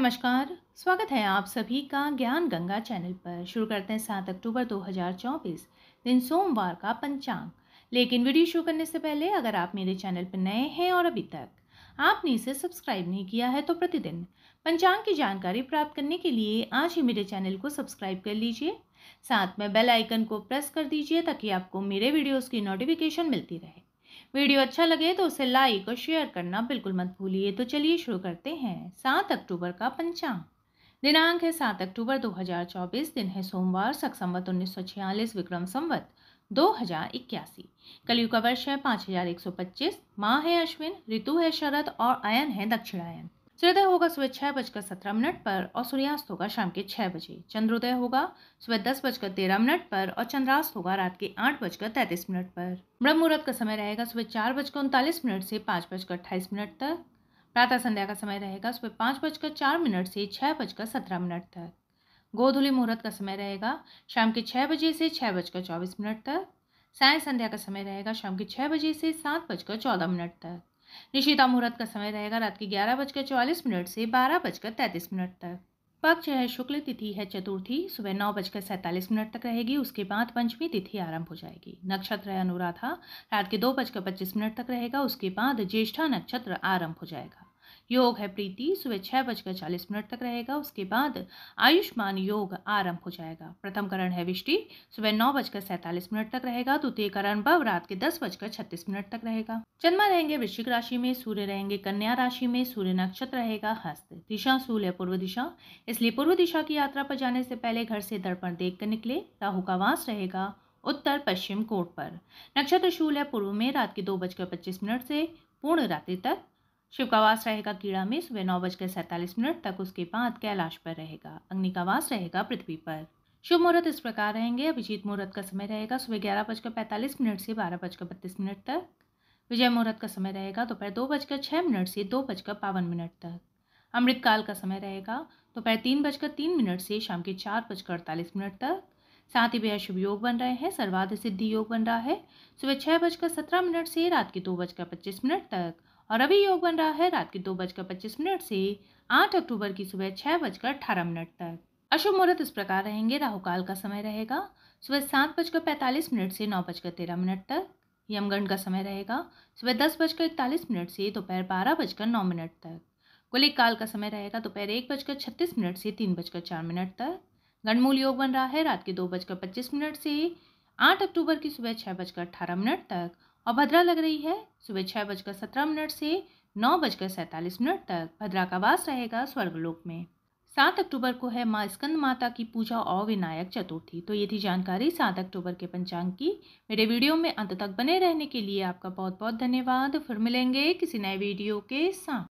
नमस्कार स्वागत है आप सभी का ज्ञान गंगा चैनल पर शुरू करते हैं सात अक्टूबर 2024 दिन सोमवार का पंचांग लेकिन वीडियो शुरू करने से पहले अगर आप मेरे चैनल पर नए हैं और अभी तक आपने इसे सब्सक्राइब नहीं किया है तो प्रतिदिन पंचांग की जानकारी प्राप्त करने के लिए आज ही मेरे चैनल को सब्सक्राइब कर लीजिए साथ में बेल आइकन को प्रेस कर दीजिए ताकि आपको मेरे वीडियोज़ की नोटिफिकेशन मिलती रहे वीडियो अच्छा लगे तो उसे लाइक और शेयर करना बिल्कुल मत भूलिए तो चलिए शुरू करते हैं सात अक्टूबर का पंचांग दिनांक है सात अक्टूबर 2024 दिन है सोमवार सख संवत उन्नीस विक्रम संवत दो हजार इक्यासी कलयुग का वर्ष है पाँच हजार एक सौ पच्चीस माँ है अश्विन ऋतु है शरद और आयन है दक्षिणायन सूर्योदय होगा सुबह छः बजकर सत्रह मिनट पर और सूर्यास्त होगा शाम के छः बजे चंद्रोदय होगा सुबह दस बजकर तेरह मिनट पर और चंद्रास्त होगा रात के आठ बजकर तैंतीस मिनट पर ब्रह्म मुहूर्त का समय रहेगा सुबह चार बजकर उनतालीस मिनट से पाँच बजकर अट्ठाईस मिनट तक प्रातः संध्या का समय रहेगा सुबह पाँच बजकर चार मिनट से छः बजकर सत्रह मिनट तक गोधुली मुहूर्त का समय रहेगा शाम के छः बजे से छः बजकर चौबीस मिनट तक साय संध्या का समय रहेगा शाम के छः बजे से सात बजकर चौदह मिनट तक निशिता मुहूर्त का समय रहेगा रात के ग्यारह बजकर चौवालीस मिनट से बारह बजकर तैंतीस मिनट तक पक्ष है शुक्ल तिथि है चतुर्थी सुबह नौ बजकर सैंतालीस मिनट तक रहेगी उसके बाद पंचमी तिथि आरंभ हो जाएगी नक्षत्र है अनुराधा रात के दो बजकर पच्चीस मिनट तक रहेगा उसके बाद ज्येष्ठा नक्षत्र आरंभ हो जाएगा योग है प्रीति सुबह छह बजकर चालीस मिनट तक रहेगा उसके बाद आयुष्मान योग आरंभ हो जाएगा प्रथम करण है विष्टि सुबह नौ बजकर सैतालीस मिनट तक रहेगा द्वितीय करण भव रात के दस बजकर छत्तीस मिनट तक रहेगा चंद्रमा रहेंगे वृश्चिक राशि में सूर्य रहेंगे कन्या राशि में सूर्य नक्षत्र रहेगा हस्त दिशा सूल है पूर्व दिशा इसलिए पूर्व दिशा की यात्रा पर जाने से पहले घर से दर्पण देख कर निकले राहू का वास रहेगा उत्तर पश्चिम कोट पर नक्षत्र शूल है पूर्व में रात के दो बजकर पच्चीस मिनट से पूर्ण रात्रि तक शिव का वास रहेगा कीड़ा में सुबह नौ बजकर सैंतालीस मिनट तक उसके बाद कैलाश पर रहेगा अग्नि का वास रहेगा पृथ्वी पर शुभ मुहूर्त इस प्रकार रहेंगे अभिजीत मुहूर्त का समय रहेगा सुबह ग्यारह बजकर पैंतालीस मिनट से बारह बजकर बत्तीस मिनट तक विजय मुहूर्त का समय रहेगा दोपहर दो बजकर छः मिनट से दो बजकर बावन मिनट तक अमृतकाल का समय रहेगा दोपहर तीन बजकर तीन मिनट से शाम के चार बजकर अड़तालीस मिनट तक साथ ही बेहद शुभ योग बन रहे हैं सर्वाध सिद्धि योग बन रहा है सुबह छः बजकर सत्रह मिनट से रात के दो बजकर पच्चीस मिनट तक और अभी योग बन रहा है रात के दो बजकर पच्चीस मिनट से आठ अक्टूबर की सुबह छह बजकर अठारह मिनट तक अशुभ मुहूर्त इस प्रकार रहेंगे राहुकाल का समय रहेगा सुबह सात बजकर पैंतालीस मिनट से नौ बजकर तेरह मिनट तक यमगण का समय रहेगा सुबह दस बजकर इकतालीस मिनट से दोपहर बारह बजकर नौ मिनट तक कुलिक काल का समय रहेगा दोपहर एक बजकर छत्तीस मिनट से तीन बजकर चार मिनट तक गणमूल योग बन रहा है रात के दो बजकर पच्चीस मिनट से आठ अक्टूबर की सुबह छः बजकर अठारह मिनट तक और भद्रा लग रही है सुबह छः बजकर सत्रह मिनट से नौ बजकर सैंतालीस मिनट तक भद्रा का वास रहेगा स्वर्गलोक में सात अक्टूबर को है माँ स्कंद माता की पूजा और विनायक चतुर्थी तो ये थी जानकारी सात अक्टूबर के पंचांग की मेरे वीडियो में अंत तक बने रहने के लिए आपका बहुत बहुत धन्यवाद फिर मिलेंगे किसी नए वीडियो के साथ